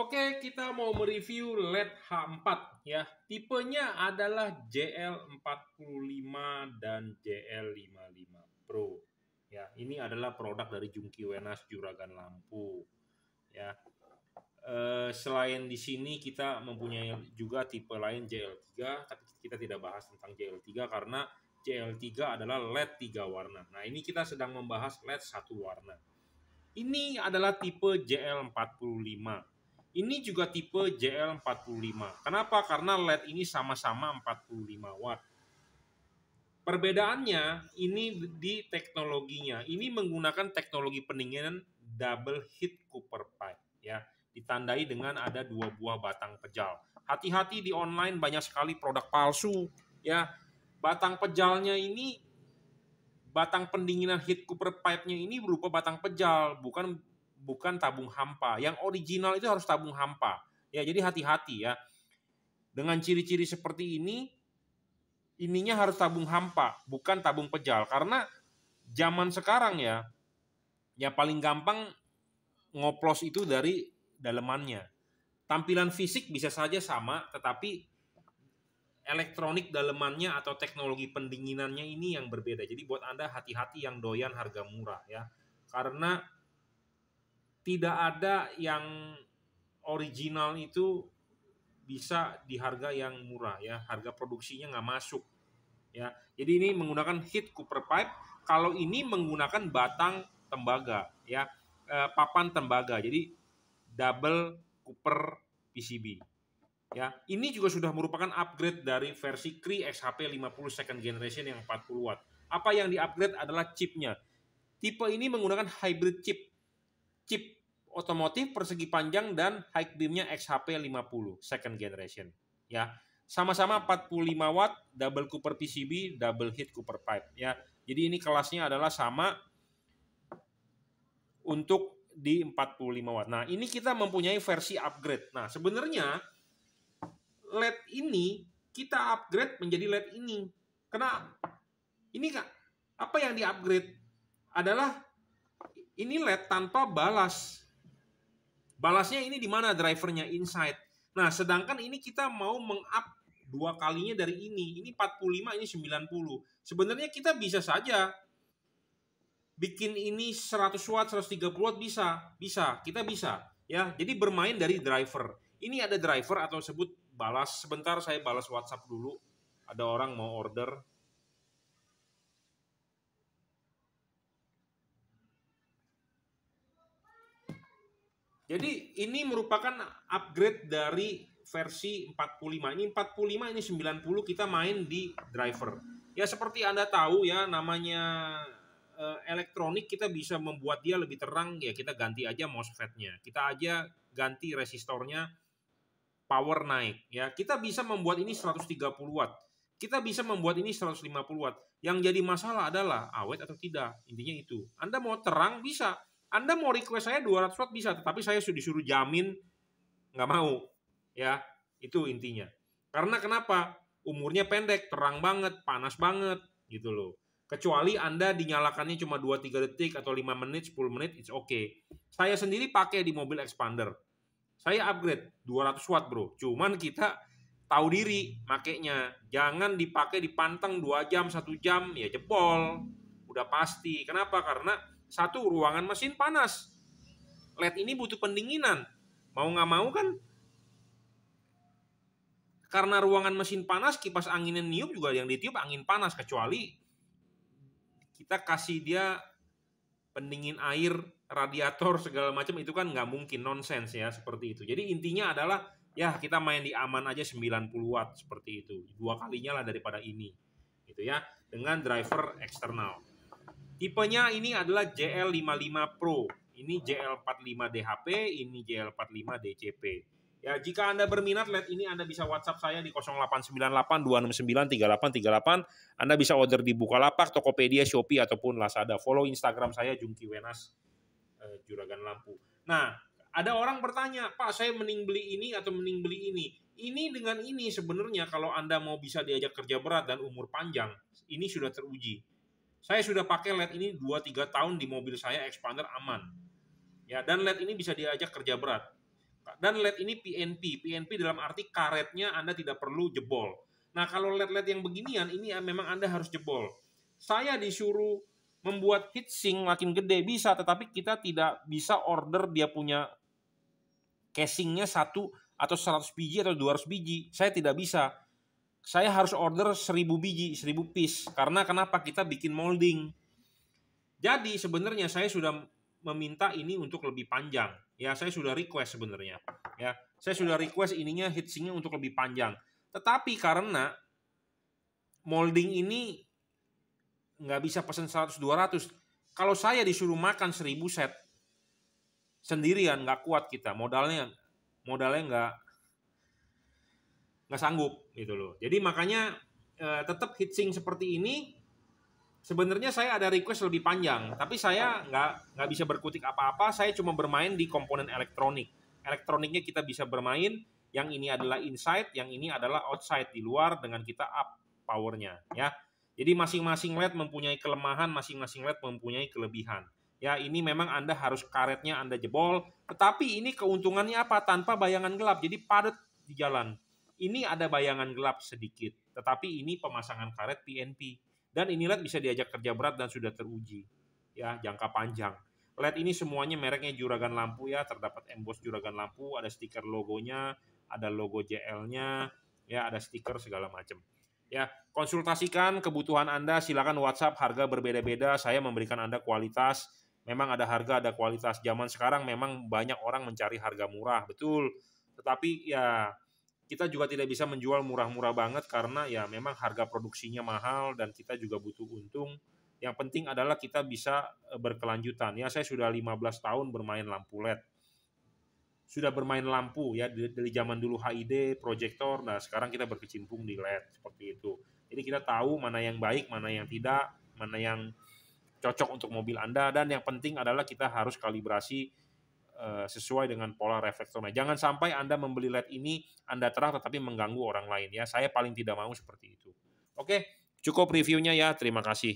Oke, kita mau mereview LED H4 ya. Tipenya adalah JL45 dan JL55 Pro. Ya, ini adalah produk dari Jungki Wenas Juragan Lampu. Ya. E, selain di sini kita mempunyai juga tipe lain JL3, tapi kita tidak bahas tentang JL3 karena JL3 adalah LED 3 warna. Nah, ini kita sedang membahas LED satu warna. Ini adalah tipe JL45 ini juga tipe JL45. Kenapa? Karena LED ini sama-sama 45 watt. Perbedaannya ini di teknologinya. Ini menggunakan teknologi pendinginan double heat Cooper pipe ya, ditandai dengan ada dua buah batang pejal. Hati-hati di online banyak sekali produk palsu ya. Batang pejalnya ini batang pendinginan heat Cooper pipe-nya ini berupa batang pejal, bukan bukan tabung hampa. Yang original itu harus tabung hampa. Ya, jadi hati-hati ya. Dengan ciri-ciri seperti ini, ininya harus tabung hampa, bukan tabung pejal. Karena zaman sekarang ya, ya paling gampang ngoplos itu dari dalemannya. Tampilan fisik bisa saja sama, tetapi elektronik dalemannya atau teknologi pendinginannya ini yang berbeda. Jadi buat Anda hati-hati yang doyan harga murah ya. Karena tidak ada yang original itu bisa di harga yang murah ya harga produksinya nggak masuk ya jadi ini menggunakan heat cooper pipe kalau ini menggunakan batang tembaga ya eh, papan tembaga jadi double cooper PCB ya ini juga sudah merupakan upgrade dari versi Cree XHP 50 second generation yang 40 watt apa yang diupgrade adalah chipnya tipe ini menggunakan hybrid chip chip otomotif persegi panjang dan high beamnya XHP 50 second generation ya sama-sama 45 watt double Cooper PCB double heat Cooper pipe ya jadi ini kelasnya adalah sama untuk di 45 watt. Nah, ini kita mempunyai versi upgrade. Nah, sebenarnya LED ini kita upgrade menjadi LED ini. kena ini Kak, apa yang di-upgrade adalah ini LED tanpa balas. Balasnya ini di mana drivernya inside. Nah, sedangkan ini kita mau meng-up dua kalinya dari ini. Ini 45, ini 90. Sebenarnya kita bisa saja bikin ini 100 watt, 130 watt bisa, bisa, kita bisa. Ya, jadi bermain dari driver. Ini ada driver atau sebut balas. Sebentar saya balas WhatsApp dulu. Ada orang mau order. Jadi ini merupakan upgrade dari versi 45. Ini 45 ini 90 kita main di driver. Ya seperti Anda tahu ya namanya eh, elektronik kita bisa membuat dia lebih terang ya kita ganti aja MOSFET-nya. Kita aja ganti resistornya power naik ya. Kita bisa membuat ini 130 watt. Kita bisa membuat ini 150 watt. Yang jadi masalah adalah awet atau tidak. Intinya itu. Anda mau terang bisa, anda mau request saya 200 watt bisa, tetapi saya sudah disuruh jamin nggak mau. Ya, itu intinya. Karena kenapa? Umurnya pendek, terang banget, panas banget gitu loh. Kecuali Anda dinyalakannya cuma 2-3 detik atau 5 menit, 10 menit, it's okay. Saya sendiri pakai di mobil expander. Saya upgrade 200 watt bro. Cuman kita tahu diri makainya. Jangan dipakai pantang 2 jam, 1 jam, ya jebol. Udah pasti. Kenapa? Karena satu, ruangan mesin panas. LED ini butuh pendinginan. Mau nggak mau kan karena ruangan mesin panas, kipas angin yang niup juga yang ditiup angin panas kecuali kita kasih dia pendingin air, radiator segala macam itu kan nggak mungkin nonsens ya seperti itu. Jadi intinya adalah ya kita main di aman aja 90 watt seperti itu. Dua kalinya lah daripada ini. Gitu ya dengan driver eksternal. Tipenya ini adalah JL55 Pro. Ini JL45 DHP, ini JL45 DCP. Ya, jika Anda berminat, lihat ini Anda bisa WhatsApp saya di 0898-269-3838. Anda bisa order di Bukalapak, Tokopedia, Shopee, ataupun Lazada. Follow Instagram saya, Jungki Wenas, eh, Juragan Lampu. Nah, ada orang bertanya, Pak, saya mending beli ini atau mending beli ini. Ini dengan ini sebenarnya kalau Anda mau bisa diajak kerja berat dan umur panjang, ini sudah teruji. Saya sudah pakai LED ini 2-3 tahun di mobil saya expander aman. Ya, dan LED ini bisa diajak kerja berat. Dan LED ini PNP, PNP dalam arti karetnya Anda tidak perlu jebol. Nah, kalau LED-LED yang beginian ini memang Anda harus jebol. Saya disuruh membuat heatsink makin gede bisa, tetapi kita tidak bisa order dia punya casingnya satu atau 100 biji atau 200 biji. Saya tidak bisa saya harus order 1000 biji, 1000 piece. Karena kenapa kita bikin molding. Jadi sebenarnya saya sudah meminta ini untuk lebih panjang. Ya, saya sudah request sebenarnya. Ya, saya sudah request ininya heatsingnya untuk lebih panjang. Tetapi karena molding ini nggak bisa pesan 100 200. Kalau saya disuruh makan 1000 set sendirian nggak kuat kita. Modalnya modalnya nggak nggak sanggup gitu loh. Jadi makanya e, eh, tetap hitsing seperti ini sebenarnya saya ada request lebih panjang, tapi saya nggak nggak bisa berkutik apa-apa. Saya cuma bermain di komponen elektronik. Elektroniknya kita bisa bermain. Yang ini adalah inside, yang ini adalah outside di luar dengan kita up powernya ya. Jadi masing-masing LED mempunyai kelemahan, masing-masing LED mempunyai kelebihan. Ya, ini memang Anda harus karetnya Anda jebol, tetapi ini keuntungannya apa? Tanpa bayangan gelap. Jadi padat di jalan. Ini ada bayangan gelap sedikit, tetapi ini pemasangan karet PNP. Dan inilah bisa diajak kerja berat dan sudah teruji. Ya, jangka panjang. LED ini semuanya mereknya Juragan Lampu ya, terdapat emboss Juragan Lampu, ada stiker logonya, ada logo JL-nya, ya ada stiker segala macam. Ya, konsultasikan kebutuhan Anda, silakan WhatsApp, harga berbeda-beda, saya memberikan Anda kualitas. Memang ada harga, ada kualitas. Zaman sekarang memang banyak orang mencari harga murah, betul. Tetapi ya kita juga tidak bisa menjual murah-murah banget karena ya memang harga produksinya mahal dan kita juga butuh untung. Yang penting adalah kita bisa eh, berkelanjutan. Ya saya sudah 15 tahun bermain lampu LED. Sudah bermain lampu ya dari zaman dulu HID, proyektor. Nah, sekarang kita berkecimpung di LED seperti itu. Jadi kita tahu mana yang baik, mana yang tidak, mana yang cocok untuk mobil Anda dan yang penting adalah kita harus kalibrasi Eh, sesuai dengan pola reflektornya. Jangan sampai Anda membeli LED ini, Anda terang tetapi mengganggu orang lain ya. Saya paling tidak mau seperti itu. Oke, cukup reviewnya ya. Terima kasih.